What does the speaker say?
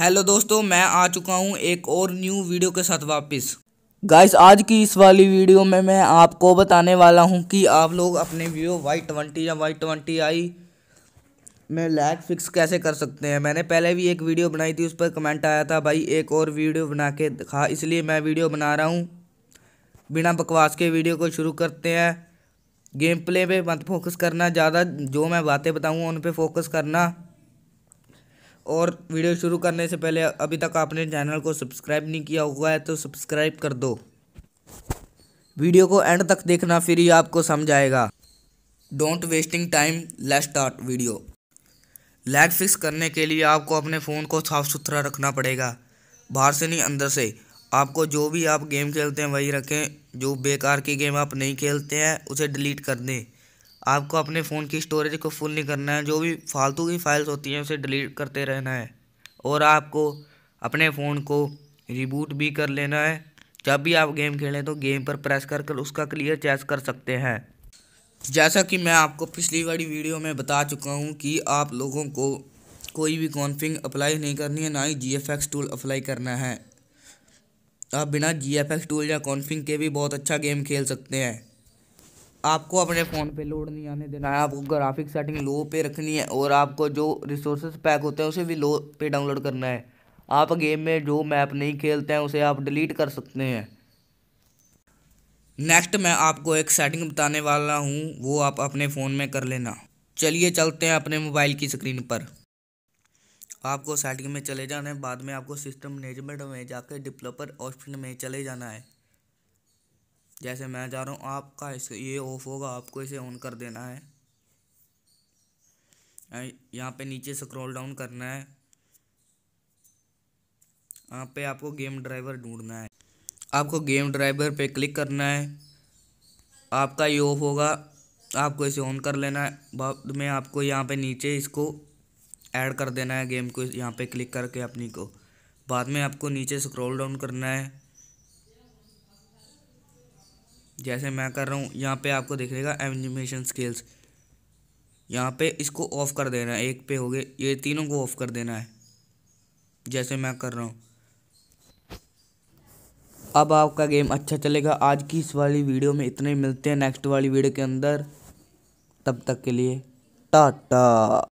hello दोस्तों मैं आ चुका हूँ एक और न्यू वीडियो के साथ वापस गाइस आज की इस वाली वीडियो में मैं आपको बताने वाला हूँ कि आप लोग अपने वीडियो वाई ट्वेंटी या वाई ट्वेंटी आई में लैग फिक्स कैसे कर सकते हैं मैंने पहले भी एक वीडियो बनाई थी उस पर कमेंट आया था भाई एक और वीडियो बना के दिखा इसलिए मैं वीडियो बना रहा हूँ बिना बकवास के वीडियो को शुरू करते हैं गेम प्ले पे मत फोकस करना ज़्यादा जो मैं बातें बताऊँ उन पर फोकस करना और वीडियो शुरू करने से पहले अभी तक आपने चैनल को सब्सक्राइब नहीं किया हुआ है तो सब्सक्राइब कर दो वीडियो को एंड तक देखना फिर ही आपको समझ आएगा don't wasting time let start video lag fix करने के लिए आपको अपने फ़ोन को साफ़ सुथरा रखना पड़ेगा बाहर से नहीं अंदर से आपको जो भी आप गेम खेलते हैं वही रखें जो बेकार की गेम आप नहीं खेलते हैं उसे डिलीट कर दें आपको अपने फ़ोन की स्टोरेज को फुल नहीं करना है जो भी फालतू की फाइल्स होती हैं उसे डिलीट करते रहना है और आपको अपने फ़ोन को रिबूट भी कर लेना है जब भी आप गेम खेलें तो गेम पर प्रेस कर कर उसका क्लियर चेस कर सकते हैं जैसा कि मैं आपको पिछली बड़ी वीडियो में बता चुका हूँ कि आप लोगों को कोई भी कॉन्फिंग अप्लाई नहीं करनी है ना ही जी टूल अप्लाई करना है आप बिना जी टूल या कॉन्फिंग के भी बहुत अच्छा गेम खेल सकते हैं आपको अपने फ़ोन पे लोड नहीं आने देना है आपको ग्राफिक सेटिंग लो पे रखनी है और आपको जो रिसोर्सेज पैक होते हैं उसे भी लो पे डाउनलोड करना है आप गेम में जो मैप नहीं खेलते हैं उसे आप डिलीट कर सकते हैं नेक्स्ट मैं आपको एक सेटिंग बताने वाला हूँ वो आप अपने फ़ोन में कर लेना चलिए चलते हैं अपने मोबाइल की स्क्रीन पर आपको सेटिंग में चले जाना है बाद में आपको सिस्टम मैनेजमेंट में जाकर डेवलपर ऑप्शन में चले जाना है जैसे मैं जा रहा हूँ आपका इस ये ऑफ होगा आपको इसे ऑन कर देना है यहाँ पे नीचे स्क्रॉल डाउन करना है यहाँ पे आपको गेम ड्राइवर ढूंढना है आपको गेम ड्राइवर पे क्लिक करना है आपका ये ऑफ होगा आपको इसे ऑन कर लेना है बाद में आपको यहाँ पे नीचे इसको ऐड कर देना है गेम को यहाँ पे क्लिक करके अपनी को बाद में आपको नीचे स्क्रॉल डाउन करना है जैसे मैं कर रहा हूँ यहाँ पे आपको दिखेगा एनिमेशन स्केल्स यहाँ पे इसको ऑफ़ कर देना है एक पे हो गए ये तीनों को ऑफ़ कर देना है जैसे मैं कर रहा हूँ अब आपका गेम अच्छा चलेगा आज की इस वाली वीडियो में इतने मिलते हैं नेक्स्ट वाली वीडियो के अंदर तब तक के लिए टाटा